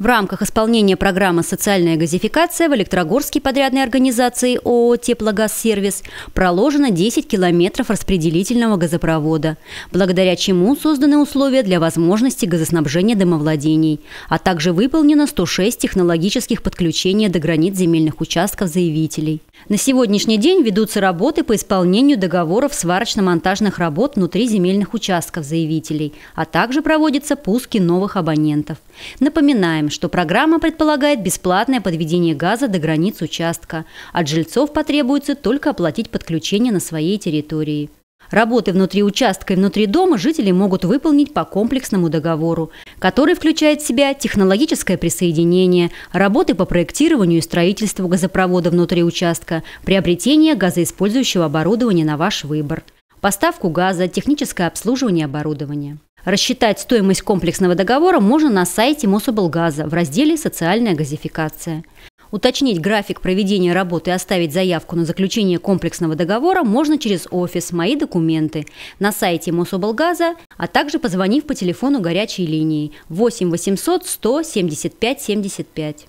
В рамках исполнения программы «Социальная газификация» в Электрогорске подрядной организации ООО «Теплогазсервис» проложено 10 километров распределительного газопровода, благодаря чему созданы условия для возможности газоснабжения домовладений, а также выполнено 106 технологических подключений до границ земельных участков заявителей. На сегодняшний день ведутся работы по исполнению договоров сварочно-монтажных работ внутри земельных участков заявителей, а также проводятся пуски новых абонентов. Напоминаем, что программа предполагает бесплатное подведение газа до границ участка. От жильцов потребуется только оплатить подключение на своей территории. Работы внутри участка и внутри дома жители могут выполнить по комплексному договору, который включает в себя технологическое присоединение, работы по проектированию и строительству газопровода внутри участка, приобретение газоиспользующего оборудования на ваш выбор – поставку газа, техническое обслуживание оборудования. Рассчитать стоимость комплексного договора можно на сайте Мособлгаза в разделе «Социальная газификация». Уточнить график проведения работы и оставить заявку на заключение комплексного договора можно через офис «Мои документы» на сайте Мособлгаза, а также позвонив по телефону горячей линии 8 800 175 75.